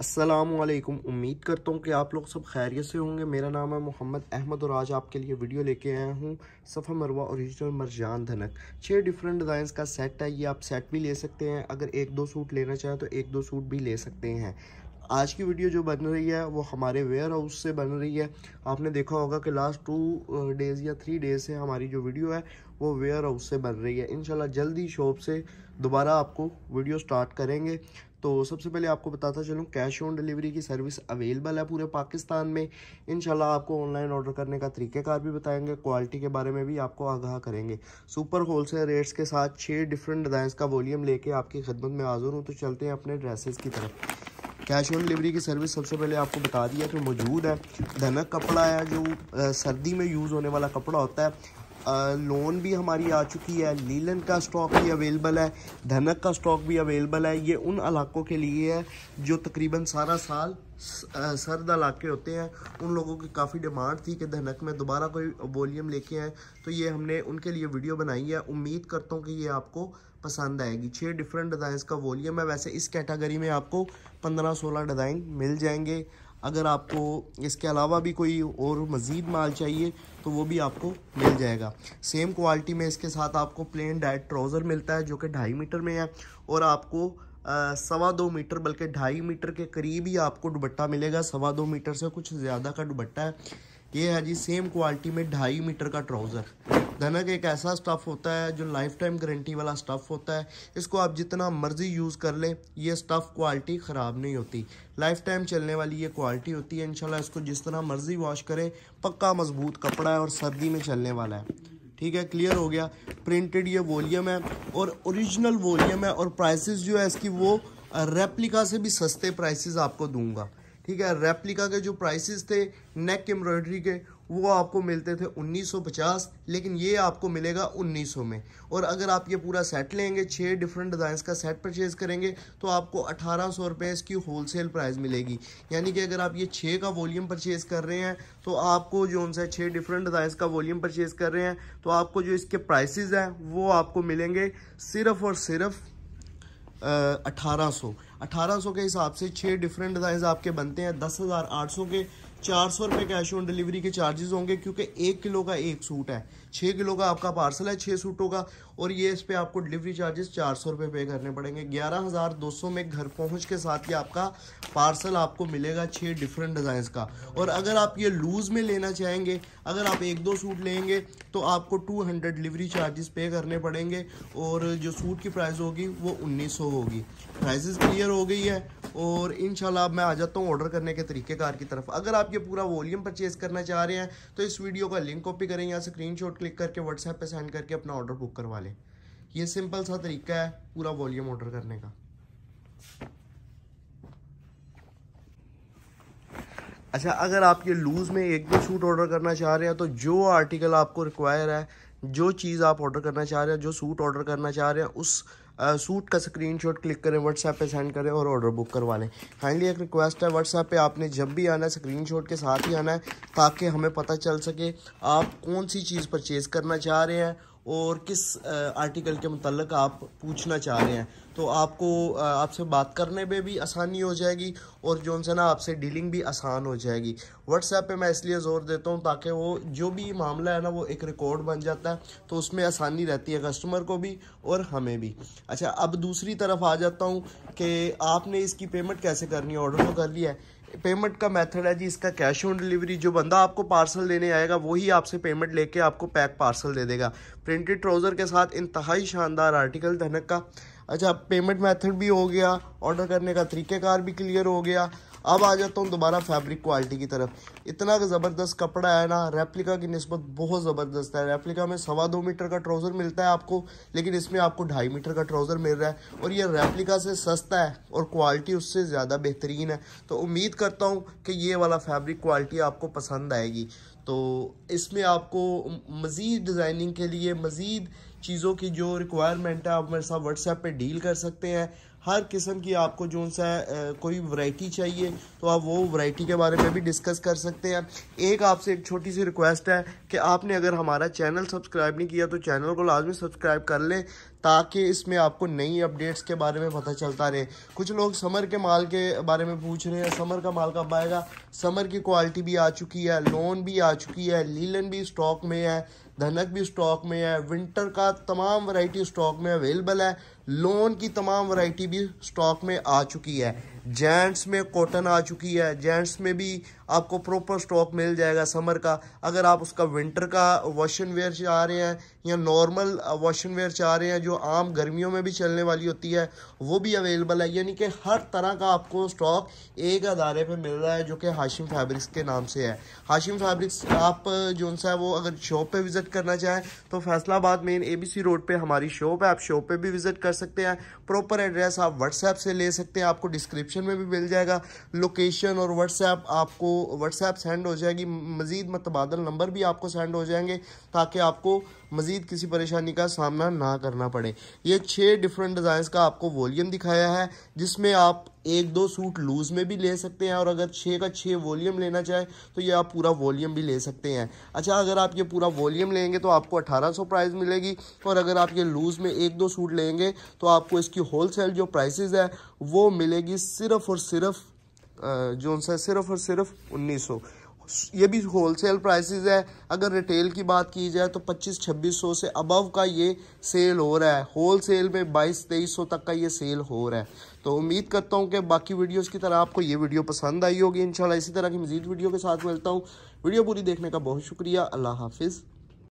असलकुम उम्मीद करता हूँ कि आप लोग सब खैरियत से होंगे मेरा नाम है मोहम्मद अहमद और आज आपके लिए वीडियो लेके आया हूँ सफ़ा मरवा ओरिजिनल मरजान धनक छः डिफरेंट डिज़ाइन का सेट है ये आप सेट भी ले सकते हैं अगर एक दो सूट लेना चाहें तो एक दो सूट भी ले सकते हैं आज की वीडियो जो बन रही है वो हमारे वेयर हाउस से बन रही है आपने देखा होगा कि लास्ट टू डेज़ या थ्री डेज़ से हमारी जो वीडियो है वो वेयर हाउस से बन रही है इन जल्दी शॉप से दोबारा आपको वीडियो स्टार्ट करेंगे तो सबसे पहले आपको बताता चलूँ कैश ऑन डिलीवरी की सर्विस अवेलेबल है पूरे पाकिस्तान में इनशाला आपको ऑनलाइन ऑर्डर करने का तरीक़ेकार भी बताएंगे क्वालिटी के बारे में भी आपको आगाह करेंगे सुपर होलसेल रेट्स के साथ छः डिफरेंट डिज़ाइंस का वॉल्यूम लेके आपकी खदमत में हाजिर हूँ तो चलते हैं अपने ड्रेसेस की तरफ कैश ऑन डिलीवरी की सर्विस सबसे पहले आपको बता दिया कि मौजूद है धनक कपड़ा है जो सर्दी में यूज़ होने वाला कपड़ा होता है लोन भी हमारी आ चुकी है लीलन का स्टॉक भी अवेलेबल है धनक का स्टॉक भी अवेलेबल है ये उन इलाकों के लिए है जो तकरीबन सारा साल सर्द इलाके होते हैं उन लोगों की काफ़ी डिमांड थी कि धनक में दोबारा कोई वॉलीम लेके आए तो ये हमने उनके लिए वीडियो बनाई है उम्मीद करता हूँ कि ये आपको पसंद आएगी छः डिफरेंट डिज़ाइंस का वॉलीम है वैसे इस कैटेगरी में आपको पंद्रह सोलह डिज़ाइन मिल जाएंगे अगर आपको इसके अलावा भी कोई और मज़ीद माल चाहिए तो वो भी आपको मिल जाएगा सेम क्वालिटी में इसके साथ आपको प्लेन डाइट ट्राउज़र मिलता है जो कि ढाई मीटर में है और आपको सवा दो मीटर बल्कि ढाई मीटर के करीब ही आपको दुबट्टा मिलेगा सवा दो मीटर से कुछ ज़्यादा का दुबट्टा है ये है जी सेम क्वालिटी में ढाई मीटर का ट्राउज़र धनक एक ऐसा स्टफ़ होता है जो लाइफ टाइम गारंटी वाला स्टफ़ होता है इसको आप जितना मर्ज़ी यूज़ कर लें ये स्टफ़ क्वालिटी ख़राब नहीं होती लाइफ टाइम चलने वाली ये क्वालिटी होती है इंशाल्लाह इसको जिस तरह मर्ज़ी वॉश करें पक्का मजबूत कपड़ा है और सर्दी में चलने वाला है ठीक है क्लियर हो गया प्रिंटेड ये वॉल्यूम है और ओरिजिनल वॉल्यूम है और प्राइसेस जो है इसकी वो रेप्लिका से भी सस्ते प्राइसेस आपको दूंगा ठीक है रेप्लिका के जो प्राइसेस थे नेक एम्ब्रॉयडरी के वो आपको मिलते थे 1950 लेकिन ये आपको मिलेगा 1900 में और अगर आप ये पूरा सेट लेंगे छः डिफरेंट डिज़ाइंस का सेट परचेज़ करेंगे तो आपको अठारह सौ रुपए इसकी होलसेल प्राइस मिलेगी यानी कि अगर आप ये छः का वॉल्यूम परचेज़ कर रहे हैं तो आपको जो उनसे छः डिफरेंट डिज़ाइंस का वॉल्यूम परचेज़ कर रहे हैं तो आपको जो इसके प्राइस हैं वो आपको मिलेंगे सिर्फ़ और सिर्फ अठारह सौ 1800 के हिसाब से छः डिफरेंट डिजाइन आपके बनते हैं 10,800 के चार सौ रुपये कैश ऑन डिलीवरी के चार्जेस होंगे क्योंकि एक किलो का एक सूट है छः किलो का आपका पार्सल है छः सूटों का और ये इस पर आपको डिलीवरी चार्जेस चार सौ रुपये पे करने पड़ेंगे ग्यारह हज़ार दो सौ में घर पहुंच के साथ ही आपका पार्सल आपको मिलेगा छः डिफरेंट डिज़ाइंस का और अगर आप ये लूज़ में लेना चाहेंगे अगर आप एक दो सूट लेंगे तो आपको टू हंड्रेड डिलीवरी चार्जेस पे करने पड़ेंगे और जो सूट की प्राइस होगी वो उन्नीस सौ होगी प्राइजेस क्लियर हो गई है और इन मैं आ जाता हूँ ऑर्डर करने के तरीक़ेकार की तरफ अगर आप ये पूरा वॉल्यूम परचेज़ करना चाह रहे हैं तो इस वीडियो का लिंक कॉपी करें या स्क्रीन क्लिक करके व्हाट्सएप पर सेंड करके अपना ऑर्डर बुक करवा लें ये सिंपल सा तरीका है पूरा वॉल्यूम ऑर्डर करने का अच्छा अगर आप ये लूज़ में एक भी सूट ऑर्डर करना चाह रहे हैं तो जो आर्टिकल आपको रिक्वायर है जो चीज़ आप ऑर्डर करना चाह रहे हैं जो सूट ऑर्डर करना चाह रहे हैं उस सूट का शॉट क्लिक करें व्हाट्सएप पर सेंड करें और ऑर्डर बुक करवा लें काइंडली एक रिक्वेस्ट है व्हाट्सएप पर आपने जब भी आना है शॉट के साथ ही आना है ताकि हमें पता चल सके आप कौन सी चीज़ परचेज़ करना चाह रहे हैं और किस आर्टिकल के मतलब आप पूछना चाह रहे हैं तो आपको आपसे बात करने में भी आसानी हो जाएगी और जो उनसे ना आपसे डीलिंग भी आसान हो जाएगी व्हाट्सएप पे मैं इसलिए ज़ोर देता हूँ ताकि वो जो भी मामला है ना वो एक रिकॉर्ड बन जाता है तो उसमें आसानी रहती है कस्टमर को भी और हमें भी अच्छा अब दूसरी तरफ आ जाता हूँ कि आपने इसकी पेमेंट कैसे करनी है ऑर्डर तो कर लिया है पेमेंट का मेथड है जी इसका कैश ऑन डिलीवरी जो बंदा आपको पार्सल लेने आएगा वही आपसे पेमेंट लेके आपको पैक पार्सल दे देगा प्रिंटेड ट्राउज़र के साथ इंतहाई शानदार आर्टिकल धनक का अच्छा पेमेंट मेथड भी हो गया ऑर्डर करने का तरीक़ेकार भी क्लियर हो गया अब आ जाता हूँ दोबारा फैब्रिक क्वालिटी की तरफ इतना ज़बरदस्त कपड़ा है ना रेप्लिका की नस्बत बहुत ज़बरदस्त है रेप्लिका में सवा दो मीटर का ट्राउज़र मिलता है आपको लेकिन इसमें आपको ढाई मीटर का ट्राउज़र मिल रहा है और ये रेप्लिका से सस्ता है और क्वालिटी उससे ज़्यादा बेहतरीन है तो उम्मीद करता हूँ कि ये वाला फैब्रिक क्वालिटी आपको पसंद आएगी तो इसमें आपको मज़ीद डिज़ाइनिंग के लिए मज़ीद चीज़ों की जो रिक्वायरमेंट है आप मेरे साथ व्हाट्सएप पे डील कर सकते हैं हर किस्म की आपको जो सा कोई वैरायटी चाहिए तो आप वो वैरायटी के बारे में भी डिस्कस कर सकते हैं एक आपसे एक छोटी सी रिक्वेस्ट है कि आपने अगर हमारा चैनल सब्सक्राइब नहीं किया तो चैनल को लाजमी सब्सक्राइब कर लें ताकि इसमें आपको नई अपडेट्स के बारे में पता चलता रहे कुछ लोग समर के माल के बारे में पूछ रहे हैं समर का माल कब आएगा समर की क्वालिटी भी आ चुकी है लोन भी आ चुकी है लीलन भी स्टॉक में है धनक भी स्टॉक में है विंटर का तमाम वैरायटी स्टॉक में अवेलेबल है लोन की तमाम वैरायटी भी स्टॉक में आ चुकी है जेंट्स में कॉटन आ चुकी है जेंट्स में भी आपको प्रॉपर स्टॉक मिल जाएगा समर का अगर आप उसका विंटर का वॉशन वेयर चाह रहे हैं या नॉर्मल वॉशन वेयर चाह रहे हैं जो आम गर्मियों में भी चलने वाली होती है वो भी अवेलेबल है यानी कि हर तरह का आपको स्टॉक एक अदारे पर मिल रहा है जो कि हाशिम फैब्रिक्स के नाम से है हाशिम फैब्रिक्स आप जो सा है वो अगर शॉप पर विज़िट करना चाहें तो फैसलाबाद मेन ए रोड पर हमारी शॉप है आप शॉप पर भी विज़िट कर सकते हैं प्रॉपर एड्रेस आप व्हाट्सएप से ले सकते हैं आपको डिस्क्रिप्शन में भी मिल जाएगा लोकेशन और व्हाट्सएप आपको व्हाट्सएप सेंड हो जाएगी मज़ीद मतबादल मतलब नंबर भी आपको सेंड हो जाएंगे ताकि आपको मज़ीद किसी परेशानी का सामना ना करना पड़े ये छः डिफरेंट डिजाइन का आपको वॉल्यूम दिखाया है जिसमें आप एक दो सूट लूज़ में भी ले सकते हैं और अगर छः का छः वॉल्यूम लेना चाहे तो ये आप पूरा वॉल्यूम भी ले सकते हैं अच्छा अगर आप ये पूरा वॉल्यूम लेंगे तो आपको अठारह सौ प्राइस मिलेगी और अगर आप ये लूज़ में एक दो सूट लेंगे तो आपको इसकी होलसेल जो प्राइस है वो मिलेगी सिर्फ़ और सिर्फ जो सा सिर्फ़ और सिर्फ उन्नीस सौ ये भी होलसेल प्राइसेस है अगर रिटेल की बात की जाए तो 25-2600 से अबव का ये सेल हो रहा है होलसेल में 22-2300 तक का ये सेल हो रहा है तो उम्मीद करता हूँ कि बाकी वीडियोस की तरह आपको ये वीडियो पसंद आई होगी इंशाल्लाह इसी तरह की मज़ीद वीडियो के साथ मिलता हूँ वीडियो पूरी देखने का बहुत शुक्रिया अल्लाह हाफिज़